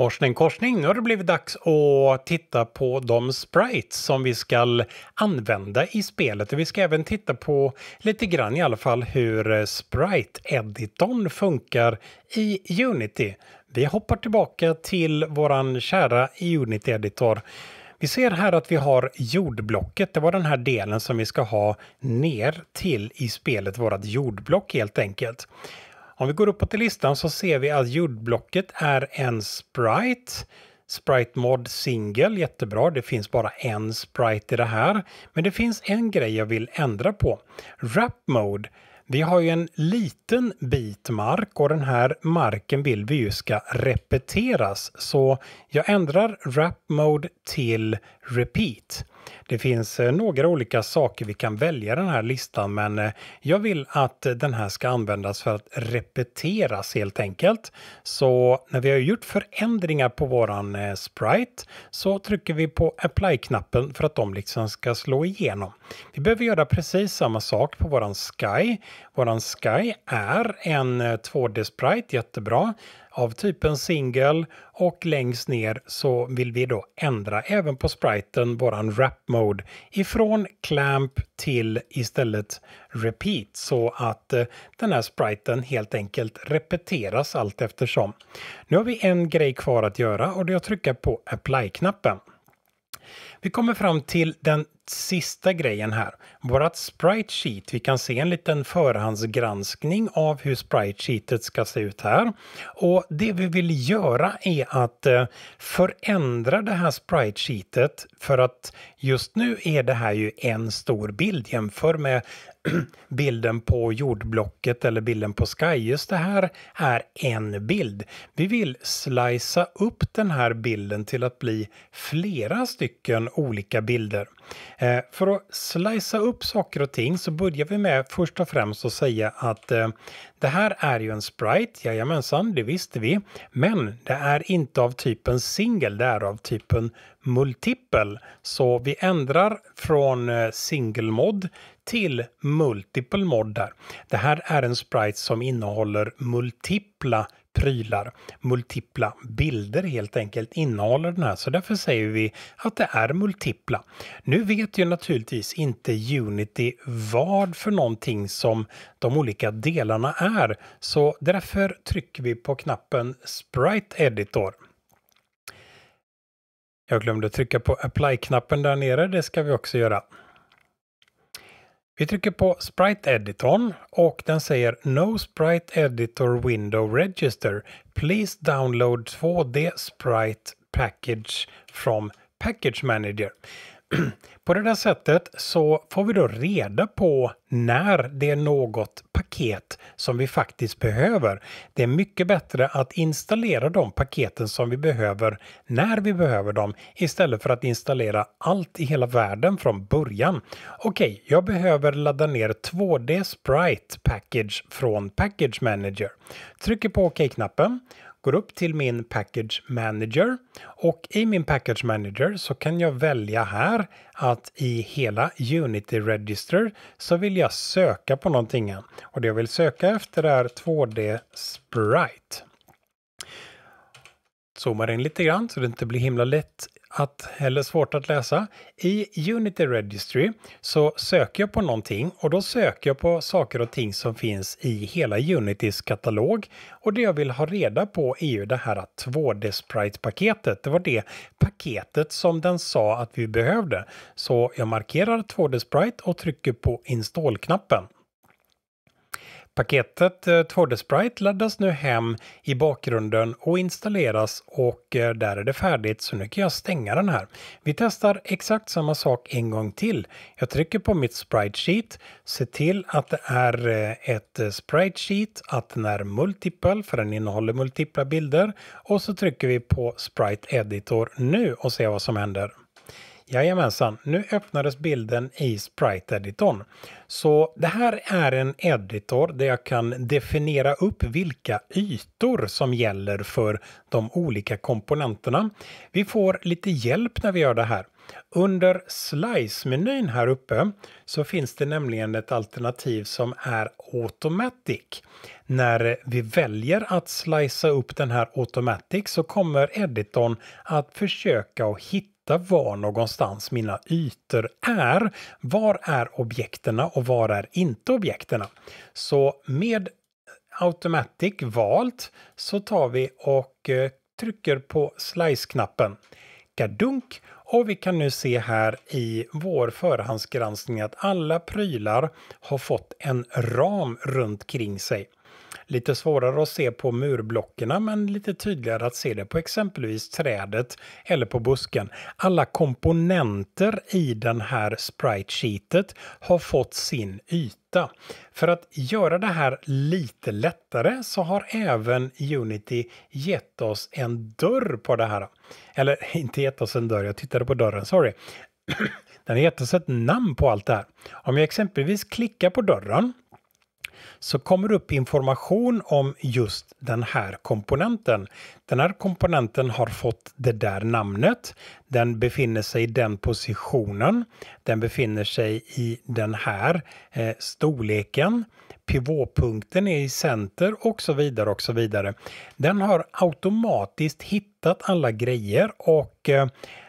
Morsning korsning, nu har det blivit dags att titta på de sprites som vi ska använda i spelet. Vi ska även titta på lite grann i alla fall hur Sprite-editorn funkar i Unity. Vi hoppar tillbaka till våran kära Unity-editor. Vi ser här att vi har jordblocket. Det var den här delen som vi ska ha ner till i spelet, vårat jordblock helt enkelt. Om vi går uppåt i listan så ser vi att jordblocket är en sprite. Sprite Mod Single, jättebra. Det finns bara en sprite i det här. Men det finns en grej jag vill ändra på. Wrap Mode. Vi har ju en liten bit mark och den här marken vill vi ju ska repeteras. Så jag ändrar Wrap Mode till Repeat. Det finns eh, några olika saker vi kan välja den här listan men eh, jag vill att den här ska användas för att repeteras helt enkelt. Så när vi har gjort förändringar på våran eh, sprite så trycker vi på apply-knappen för att de liksom ska slå igenom. Vi behöver göra precis samma sak på våran sky. Våran sky är en 2D sprite, jättebra av typen single och längst ner så vill vi då ändra även på spriten, våran wrap mode, ifrån clamp till istället repeat så att eh, den här spriten helt enkelt repeteras allt eftersom. Nu har vi en grej kvar att göra och det är att trycka på apply-knappen. Vi kommer fram till den sista grejen här. Vårat sprite sheet, vi kan se en liten förhandsgranskning av hur sprite sheetet ska se ut här. Och det vi vill göra är att eh, förändra det här sprite sheetet för att just nu är det här ju en stor bild jämför med bilden på jordblocket eller bilden på sky. Just Det här är en bild. Vi vill slicea upp den här bilden till att bli flera stycken olika bilder. Eh, för att slicea upp saker och ting så börjar vi med först och främst att säga att eh, det här är ju en Sprite, jajamensan, det visste vi. Men det är inte av typen single, det är av typen multipel. Så vi ändrar från eh, single mod till multiple mod där. Det här är en Sprite som innehåller multipla prylar, multipla bilder helt enkelt innehåller den här så därför säger vi att det är multipla. Nu vet ju naturligtvis inte Unity vad för någonting som de olika delarna är så därför trycker vi på knappen Sprite Editor. Jag glömde trycka på Apply-knappen där nere, det ska vi också göra. Vi trycker på Sprite Editorn och den säger No Sprite Editor Window Register. Please download 2D Sprite Package from Package Manager. På det där sättet så får vi då reda på när det är något paket som vi faktiskt behöver. Det är mycket bättre att installera de paketen som vi behöver när vi behöver dem istället för att installera allt i hela världen från början. Okej, okay, jag behöver ladda ner 2D Sprite Package från Package Manager. Trycker på OK-knappen. OK går upp till min Package Manager och i min Package Manager så kan jag välja här att i hela Unity Register så vill jag söka på någonting. Och det jag vill söka efter är 2D Sprite zoomar in lite grann så det inte blir himla lätt att, eller svårt att läsa. I Unity Registry så söker jag på någonting och då söker jag på saker och ting som finns i hela Unitys katalog. Och det jag vill ha reda på är ju det här 2D Sprite-paketet. Det var det paketet som den sa att vi behövde. Så jag markerar 2D Sprite och trycker på install-knappen. Paketet 2D eh, Sprite laddas nu hem i bakgrunden och installeras och eh, där är det färdigt så nu kan jag stänga den här. Vi testar exakt samma sak en gång till. Jag trycker på mitt Sprite Sheet, ser till att det är eh, ett Sprite Sheet, att den är multipel för den innehåller multipla bilder och så trycker vi på Sprite Editor nu och ser vad som händer. Jajamensan, nu öppnades bilden i Sprite-editorn. Så det här är en editor där jag kan definiera upp vilka ytor som gäller för de olika komponenterna. Vi får lite hjälp när vi gör det här. Under Slice-menyn här uppe så finns det nämligen ett alternativ som är Automatic. När vi väljer att slicea upp den här Automatic så kommer editorn att försöka att hitta veta var någonstans mina ytor är. Var är objekterna och var är inte objekterna? Så med Automatic valt så tar vi och eh, trycker på Slice-knappen. Kadunk! Och vi kan nu se här i vår förhandsgranskning att alla prylar har fått en ram runt kring sig. Lite svårare att se på murblockerna men lite tydligare att se det på exempelvis trädet eller på busken. Alla komponenter i den här sprite sheetet har fått sin yta. För att göra det här lite lättare så har även Unity gett oss en dörr på det här. Eller inte gett oss en dörr, jag tittade på dörren, sorry. Den har gett oss ett namn på allt det här. Om jag exempelvis klickar på dörren så kommer det upp information om just den här komponenten. Den här komponenten har fått det där namnet. Den befinner sig i den positionen. Den befinner sig i den här eh, storleken Pivotpunkten är i center och så vidare och så vidare. Den har automatiskt hittat alla grejer och eh,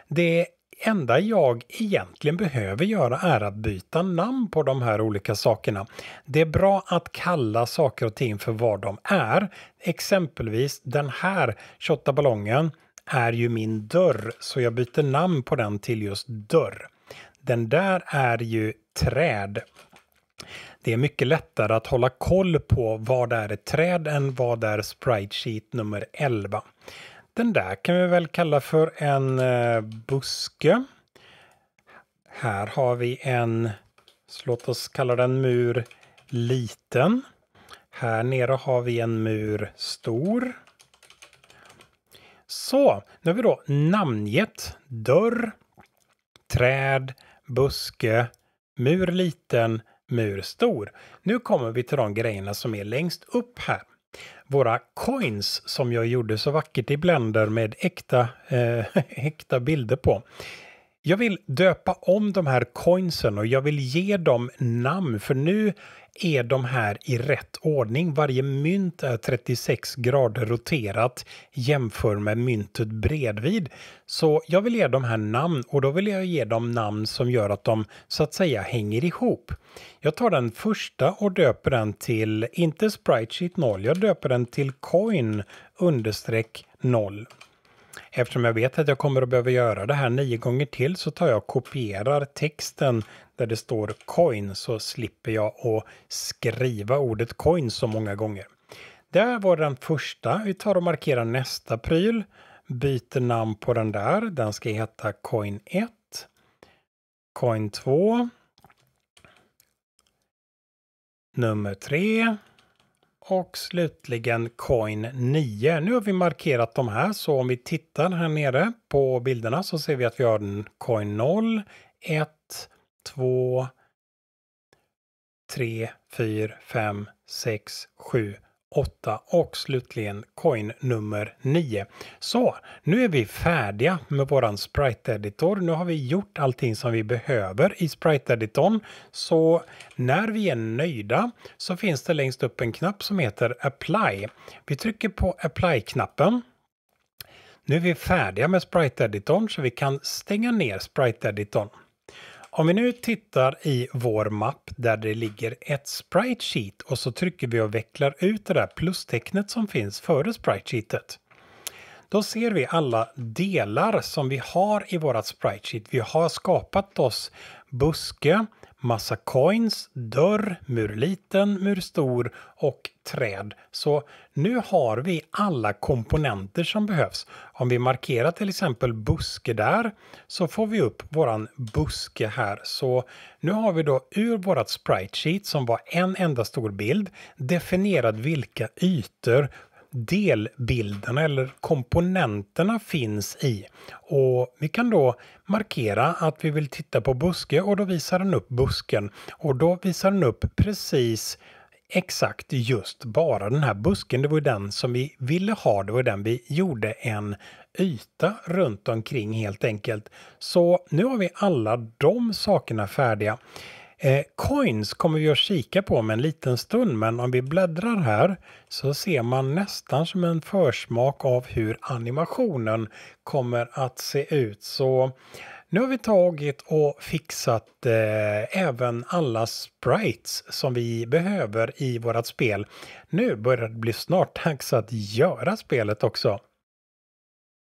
det enda jag egentligen behöver göra är att byta namn på de här olika sakerna. Det är bra att kalla saker och ting för vad de är. Exempelvis den här 28 ballongen är ju min dörr så jag byter namn på den till just dörr. Den där är ju träd. Det är mycket lättare att hålla koll på vad är ett träd än vad är Sprite Sheet nummer 11. Den där kan vi väl kalla för en eh, buske. Här har vi en, låt oss kalla den mur liten. Här nere har vi en mur stor. Så, nu har vi då namngett dörr, träd, buske, mur liten, mur stor. Nu kommer vi till de grejerna som är längst upp här våra coins som jag gjorde så vackert i Blender med äkta, eh, äkta bilder på. Jag vill döpa om de här coinsen och jag vill ge dem namn för nu är de här i rätt ordning. Varje mynt är 36 grader roterat jämför med myntet bredvid. Så jag vill ge dem här namn och då vill jag ge dem namn som gör att de så att säga hänger ihop. Jag tar den första och döper den till, inte Sprite Sheet 0, jag döper den till Coin understreck 0. Eftersom jag vet att jag kommer att behöva göra det här nio gånger till så tar jag och kopierar texten där det står coin så slipper jag att skriva ordet coin så många gånger. Det här var den första. Vi tar och markerar nästa pryl. Byter namn på den där. Den ska heta coin 1. Coin 2. Nummer 3 och slutligen coin 9. Nu har vi markerat de här så om vi tittar här nere på bilderna så ser vi att vi har en coin 0, 1, 2, 3, 4, 5, 6, 7, 8 och slutligen coin nummer 9. Så nu är vi färdiga med våran Sprite Editor. Nu har vi gjort allting som vi behöver i Sprite Editorn. Så när vi är nöjda så finns det längst upp en knapp som heter Apply. Vi trycker på Apply-knappen. Nu är vi färdiga med Sprite Editorn så vi kan stänga ner Sprite Editorn. Om vi nu tittar i vår mapp där det ligger ett sprite sheet och så trycker vi och vecklar ut det där plustecknet som finns före sprite sheetet. Då ser vi alla delar som vi har i vårt sprite sheet. Vi har skapat oss buske, massa coins, dörr, mur liten, mur stor och träd. Så nu har vi alla komponenter som behövs. Om vi markerar till exempel buske där så får vi upp våran buske här. Så nu har vi då ur vårat sprite sheet som var en enda stor bild definierat vilka ytor delbilderna eller komponenterna finns i. Och vi kan då markera att vi vill titta på buske och då visar den upp busken. Och då visar den upp precis exakt just bara den här busken. Det var den som vi ville ha. Det var den vi gjorde en yta runt omkring helt enkelt. Så nu har vi alla de sakerna färdiga. Eh, coins kommer vi att kika på om en liten stund men om vi bläddrar här så ser man nästan som en försmak av hur animationen kommer att se ut. Så nu har vi tagit och fixat eh, även alla sprites som vi behöver i vårt spel. Nu börjar det bli snart dags att göra spelet också.